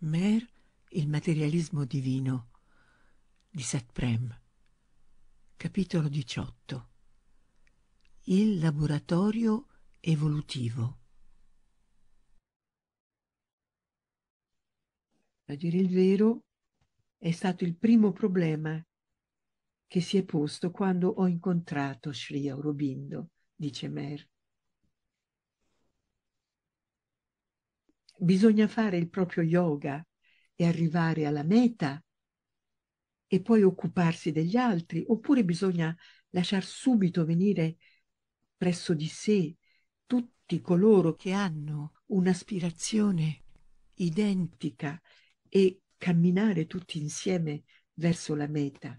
Mer, il materialismo divino di Satprem. Capitolo 18 Il laboratorio evolutivo A dire il vero, è stato il primo problema che si è posto quando ho incontrato Sri Aurobindo, dice Mer. bisogna fare il proprio yoga e arrivare alla meta e poi occuparsi degli altri, oppure bisogna lasciar subito venire presso di sé tutti coloro che hanno un'aspirazione identica e camminare tutti insieme verso la meta.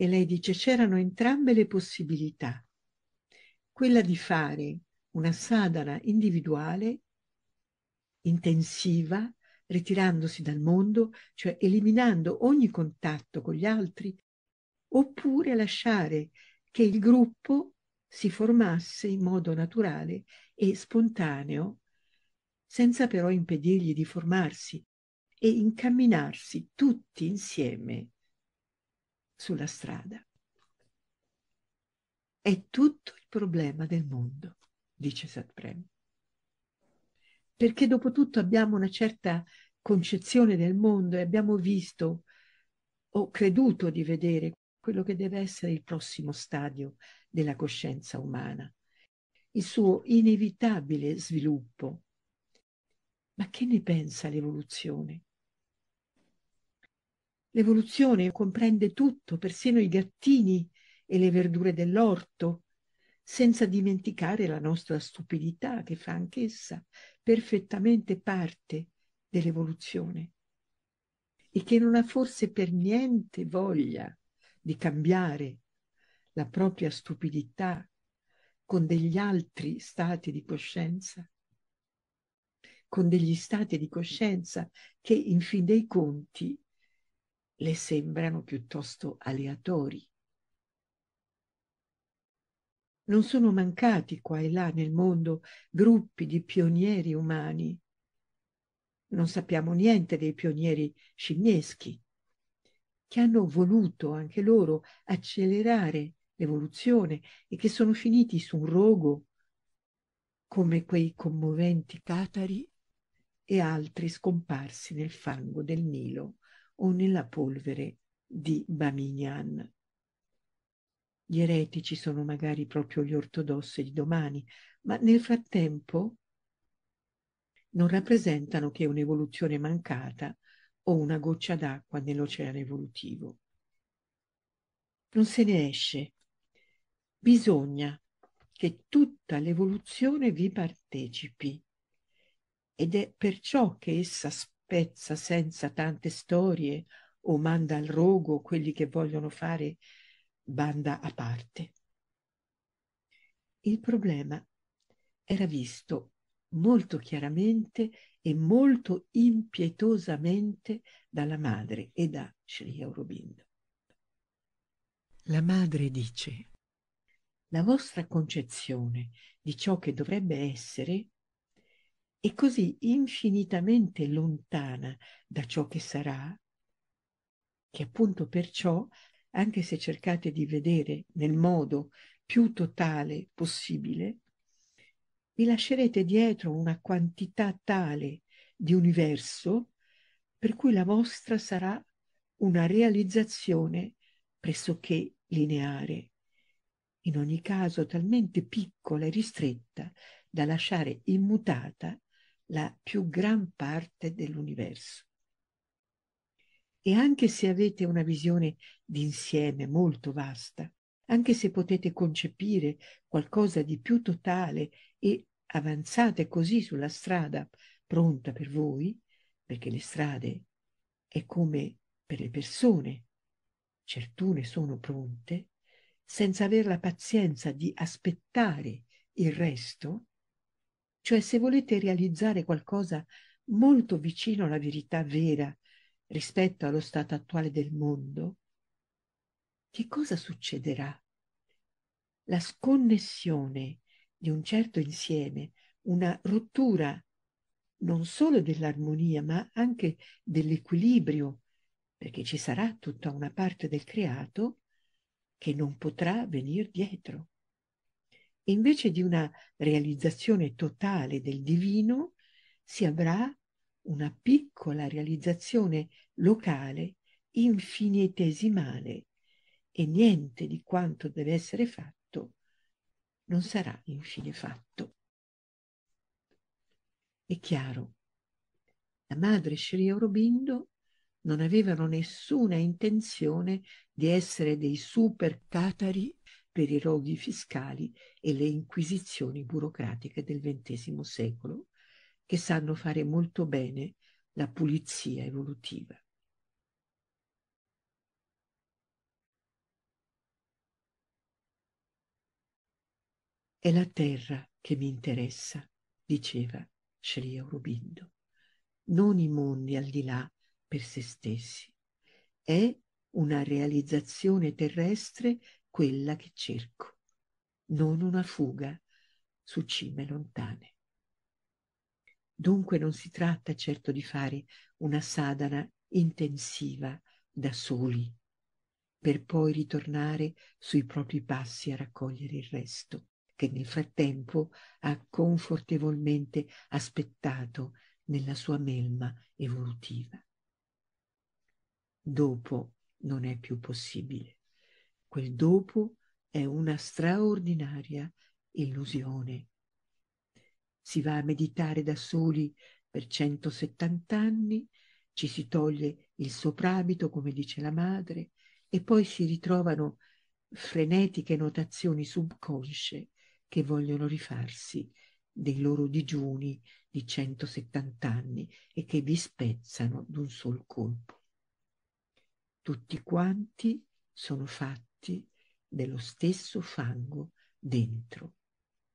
E lei dice c'erano entrambe le possibilità, quella di fare una sadhana individuale intensiva, ritirandosi dal mondo, cioè eliminando ogni contatto con gli altri, oppure lasciare che il gruppo si formasse in modo naturale e spontaneo, senza però impedirgli di formarsi e incamminarsi tutti insieme sulla strada. È tutto il problema del mondo dice Satprem. Perché dopo tutto abbiamo una certa concezione del mondo e abbiamo visto o creduto di vedere quello che deve essere il prossimo stadio della coscienza umana, il suo inevitabile sviluppo. Ma che ne pensa l'evoluzione? L'evoluzione comprende tutto, persino i gattini e le verdure dell'orto, senza dimenticare la nostra stupidità che fa anch'essa perfettamente parte dell'evoluzione e che non ha forse per niente voglia di cambiare la propria stupidità con degli altri stati di coscienza, con degli stati di coscienza che in fin dei conti le sembrano piuttosto aleatori non sono mancati qua e là nel mondo gruppi di pionieri umani. Non sappiamo niente dei pionieri scimmieschi, che hanno voluto anche loro accelerare l'evoluzione e che sono finiti su un rogo come quei commoventi catari e altri scomparsi nel fango del Nilo o nella polvere di Bamignan. Gli eretici sono magari proprio gli ortodossi di domani, ma nel frattempo non rappresentano che un'evoluzione mancata o una goccia d'acqua nell'oceano evolutivo. Non se ne esce. Bisogna che tutta l'evoluzione vi partecipi ed è perciò che essa spezza senza tante storie o manda al rogo quelli che vogliono fare banda a parte. Il problema era visto molto chiaramente e molto impietosamente dalla madre e da Sri Aurobindo. La madre dice la vostra concezione di ciò che dovrebbe essere è così infinitamente lontana da ciò che sarà, che appunto perciò anche se cercate di vedere nel modo più totale possibile, vi lascerete dietro una quantità tale di universo per cui la vostra sarà una realizzazione pressoché lineare, in ogni caso talmente piccola e ristretta da lasciare immutata la più gran parte dell'universo. E anche se avete una visione d'insieme molto vasta, anche se potete concepire qualcosa di più totale e avanzate così sulla strada pronta per voi, perché le strade è come per le persone, certune sono pronte, senza aver la pazienza di aspettare il resto, cioè se volete realizzare qualcosa molto vicino alla verità vera rispetto allo stato attuale del mondo, che cosa succederà? La sconnessione di un certo insieme, una rottura non solo dell'armonia, ma anche dell'equilibrio, perché ci sarà tutta una parte del creato che non potrà venire dietro. invece di una realizzazione totale del divino, si avrà una piccola realizzazione locale infinitesimale e niente di quanto deve essere fatto non sarà infine fatto. È chiaro, la madre Sri Aurobindo non avevano nessuna intenzione di essere dei super catari per i roghi fiscali e le inquisizioni burocratiche del XX secolo, che sanno fare molto bene la pulizia evolutiva. È la terra che mi interessa, diceva Sri Aurobindo, non i mondi al di là per se stessi. È una realizzazione terrestre quella che cerco, non una fuga su cime lontane. Dunque non si tratta certo di fare una sadhana intensiva da soli, per poi ritornare sui propri passi a raccogliere il resto, che nel frattempo ha confortevolmente aspettato nella sua melma evolutiva. Dopo non è più possibile. Quel dopo è una straordinaria illusione si va a meditare da soli per 170 anni, ci si toglie il soprabito, come dice la madre, e poi si ritrovano frenetiche notazioni subconsce che vogliono rifarsi dei loro digiuni di 170 anni e che vi spezzano d'un sol colpo. Tutti quanti sono fatti dello stesso fango dentro.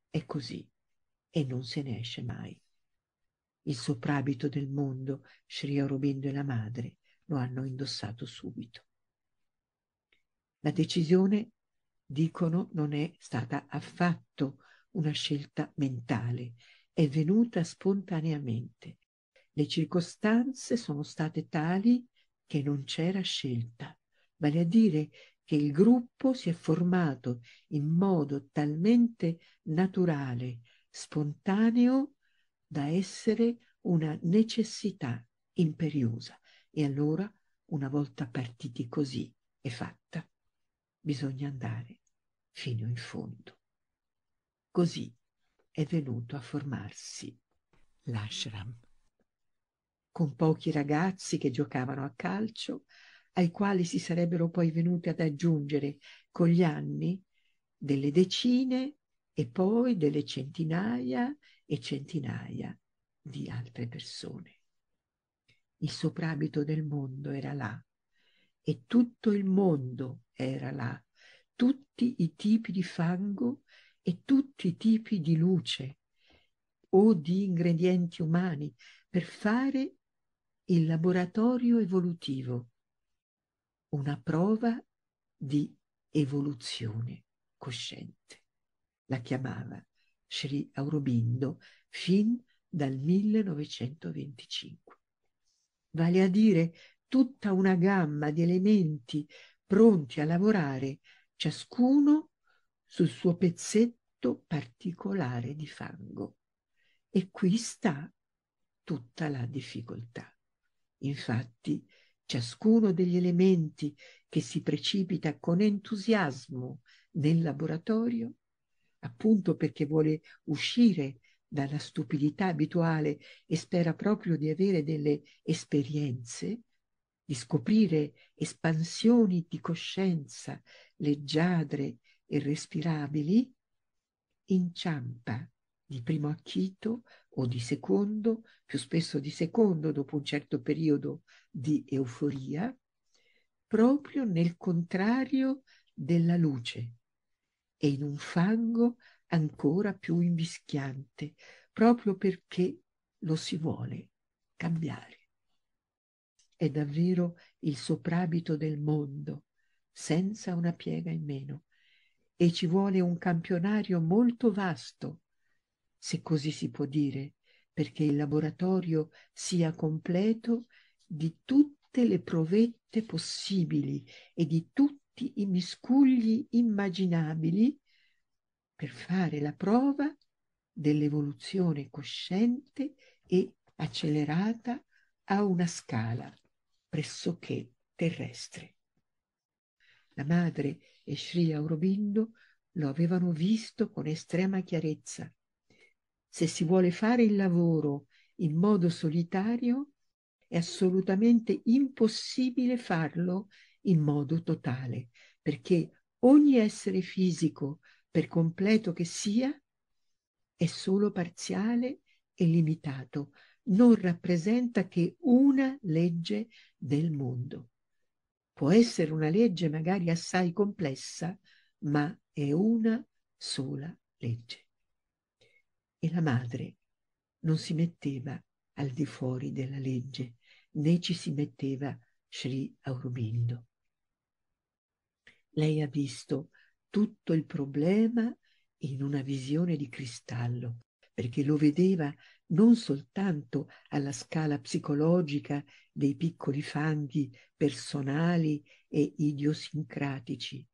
È così e non se ne esce mai. Il soprabito del mondo, Sri Aurobindo e la madre lo hanno indossato subito. La decisione, dicono, non è stata affatto una scelta mentale, è venuta spontaneamente. Le circostanze sono state tali che non c'era scelta, vale a dire che il gruppo si è formato in modo talmente naturale, spontaneo da essere una necessità imperiosa. E allora, una volta partiti così, è fatta. Bisogna andare fino in fondo. Così è venuto a formarsi l'ashram. Con pochi ragazzi che giocavano a calcio, ai quali si sarebbero poi venuti ad aggiungere con gli anni delle decine e poi delle centinaia e centinaia di altre persone. Il soprabito del mondo era là e tutto il mondo era là, tutti i tipi di fango e tutti i tipi di luce o di ingredienti umani per fare il laboratorio evolutivo, una prova di evoluzione cosciente la chiamava Sri Aurobindo fin dal 1925. Vale a dire tutta una gamma di elementi pronti a lavorare, ciascuno sul suo pezzetto particolare di fango. E qui sta tutta la difficoltà. Infatti, ciascuno degli elementi che si precipita con entusiasmo nel laboratorio appunto perché vuole uscire dalla stupidità abituale e spera proprio di avere delle esperienze, di scoprire espansioni di coscienza leggiadre e respirabili, inciampa di primo acchito o di secondo, più spesso di secondo dopo un certo periodo di euforia, proprio nel contrario della luce, e in un fango ancora più invischiante, proprio perché lo si vuole cambiare. È davvero il soprabito del mondo, senza una piega in meno, e ci vuole un campionario molto vasto, se così si può dire, perché il laboratorio sia completo di tutte le provette possibili e di tutte tutti i miscugli immaginabili per fare la prova dell'evoluzione cosciente e accelerata a una scala pressoché terrestre. La madre e Sri Aurobindo lo avevano visto con estrema chiarezza. Se si vuole fare il lavoro in modo solitario, è assolutamente impossibile farlo in modo totale, perché ogni essere fisico, per completo che sia, è solo parziale e limitato, non rappresenta che una legge del mondo. Può essere una legge magari assai complessa, ma è una sola legge. E la madre non si metteva al di fuori della legge, né ci si metteva Sri Aurobindo. Lei ha visto tutto il problema in una visione di cristallo, perché lo vedeva non soltanto alla scala psicologica dei piccoli fanghi personali e idiosincratici,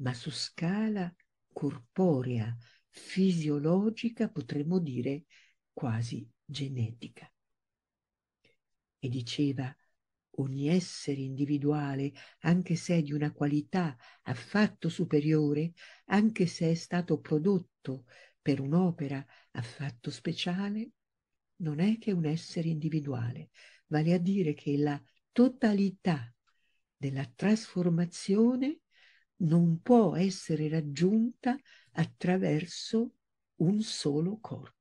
ma su scala corporea, fisiologica, potremmo dire quasi genetica. E diceva ogni essere individuale, anche se è di una qualità affatto superiore, anche se è stato prodotto per un'opera affatto speciale, non è che un essere individuale, vale a dire che la totalità della trasformazione non può essere raggiunta attraverso un solo corpo.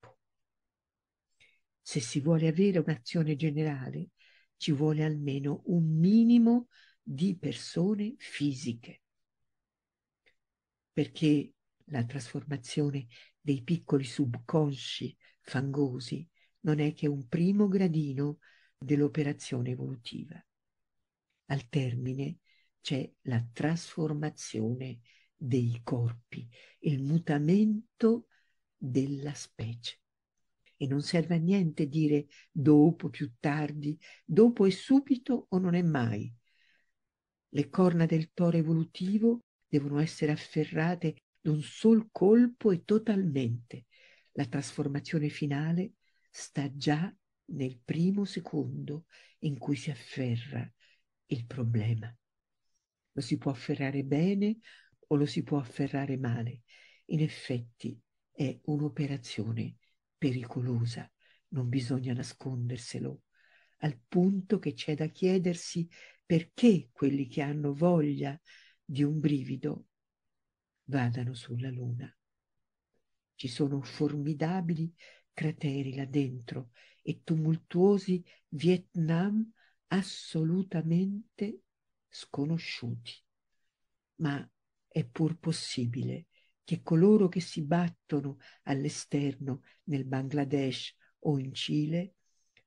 Se si vuole avere un'azione generale, ci vuole almeno un minimo di persone fisiche, perché la trasformazione dei piccoli subconsci fangosi non è che un primo gradino dell'operazione evolutiva. Al termine c'è la trasformazione dei corpi, il mutamento della specie. E non serve a niente dire dopo, più tardi, dopo è subito o non è mai. Le corna del toro evolutivo devono essere afferrate d'un sol colpo e totalmente. La trasformazione finale sta già nel primo secondo in cui si afferra il problema. Lo si può afferrare bene o lo si può afferrare male. In effetti è un'operazione pericolosa, non bisogna nasconderselo, al punto che c'è da chiedersi perché quelli che hanno voglia di un brivido vadano sulla Luna. Ci sono formidabili crateri là dentro e tumultuosi Vietnam assolutamente sconosciuti. Ma è pur possibile che coloro che si battono all'esterno nel Bangladesh o in Cile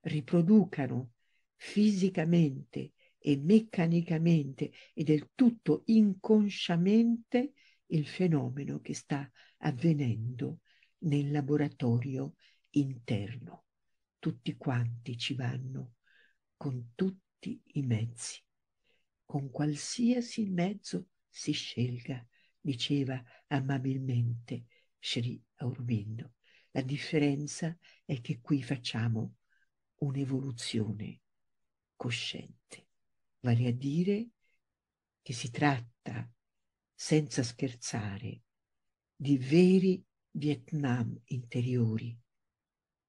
riproducano fisicamente e meccanicamente e del tutto inconsciamente il fenomeno che sta avvenendo nel laboratorio interno. Tutti quanti ci vanno con tutti i mezzi, con qualsiasi mezzo si scelga diceva amabilmente Sri Aurobindo. La differenza è che qui facciamo un'evoluzione cosciente, vale a dire che si tratta, senza scherzare, di veri Vietnam interiori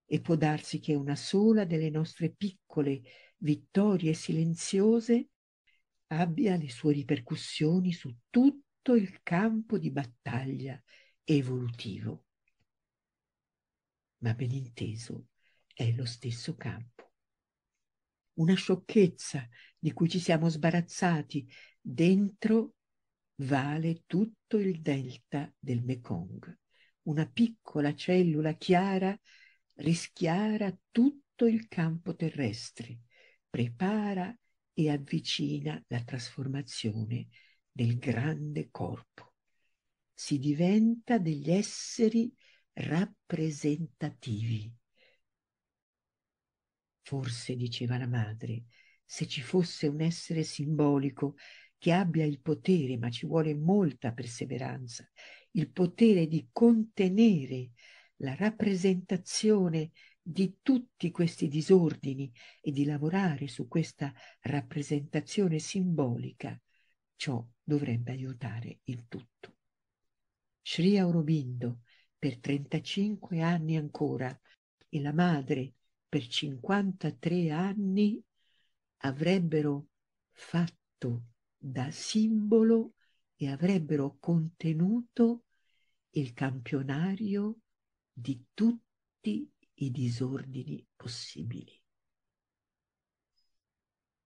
e può darsi che una sola delle nostre piccole vittorie silenziose abbia le sue ripercussioni su tutto tutto il campo di battaglia evolutivo. Ma ben inteso è lo stesso campo. Una sciocchezza di cui ci siamo sbarazzati dentro vale tutto il delta del Mekong. Una piccola cellula chiara rischiara tutto il campo terrestre, prepara e avvicina la trasformazione nel grande corpo. Si diventa degli esseri rappresentativi. Forse, diceva la madre, se ci fosse un essere simbolico che abbia il potere, ma ci vuole molta perseveranza, il potere di contenere la rappresentazione di tutti questi disordini e di lavorare su questa rappresentazione simbolica Ciò dovrebbe aiutare il tutto. Sri Aurobindo per 35 anni ancora e la madre per 53 anni avrebbero fatto da simbolo e avrebbero contenuto il campionario di tutti i disordini possibili.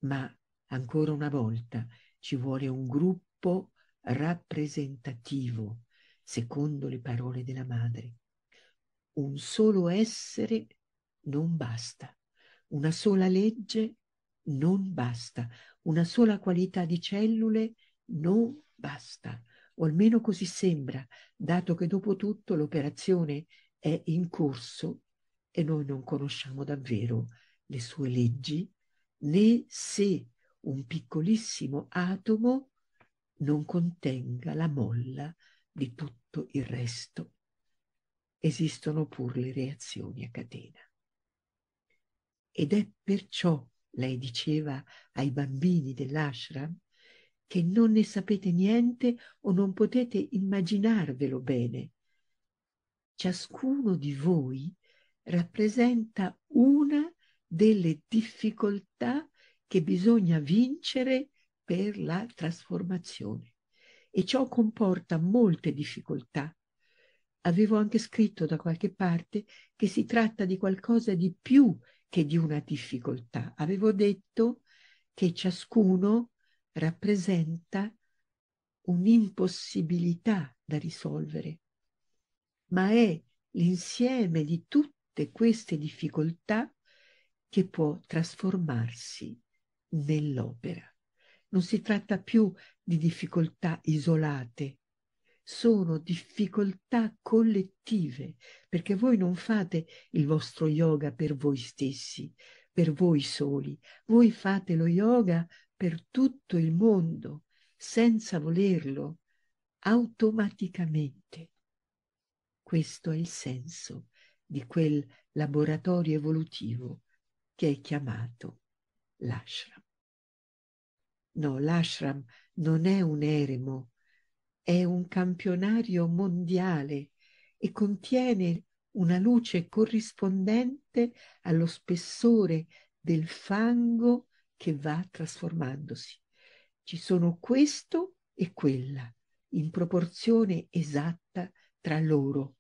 Ma ancora una volta ci vuole un gruppo rappresentativo, secondo le parole della madre. Un solo essere non basta, una sola legge non basta, una sola qualità di cellule non basta, o almeno così sembra, dato che dopo tutto l'operazione è in corso e noi non conosciamo davvero le sue leggi, né se un piccolissimo atomo non contenga la molla di tutto il resto. Esistono pur le reazioni a catena. Ed è perciò, lei diceva ai bambini dell'ashram, che non ne sapete niente o non potete immaginarvelo bene. Ciascuno di voi rappresenta una delle difficoltà che bisogna vincere per la trasformazione e ciò comporta molte difficoltà. Avevo anche scritto da qualche parte che si tratta di qualcosa di più che di una difficoltà. Avevo detto che ciascuno rappresenta un'impossibilità da risolvere, ma è l'insieme di tutte queste difficoltà che può trasformarsi nell'opera. Non si tratta più di difficoltà isolate, sono difficoltà collettive, perché voi non fate il vostro yoga per voi stessi, per voi soli, voi fate lo yoga per tutto il mondo, senza volerlo, automaticamente. Questo è il senso di quel laboratorio evolutivo che è chiamato l'ashram. No, l'ashram non è un eremo, è un campionario mondiale e contiene una luce corrispondente allo spessore del fango che va trasformandosi. Ci sono questo e quella, in proporzione esatta tra loro.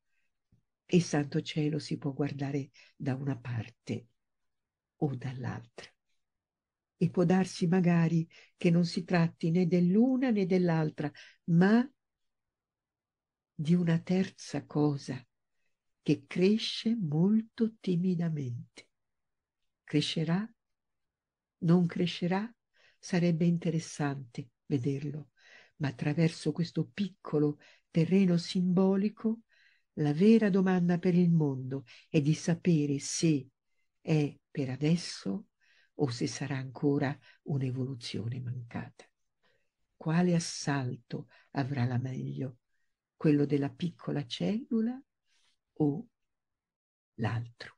E santo cielo si può guardare da una parte o dall'altra e può darsi magari che non si tratti né dell'una né dell'altra, ma di una terza cosa che cresce molto timidamente. Crescerà? Non crescerà? Sarebbe interessante vederlo, ma attraverso questo piccolo terreno simbolico la vera domanda per il mondo è di sapere se è per adesso o se sarà ancora un'evoluzione mancata. Quale assalto avrà la meglio? Quello della piccola cellula o l'altro?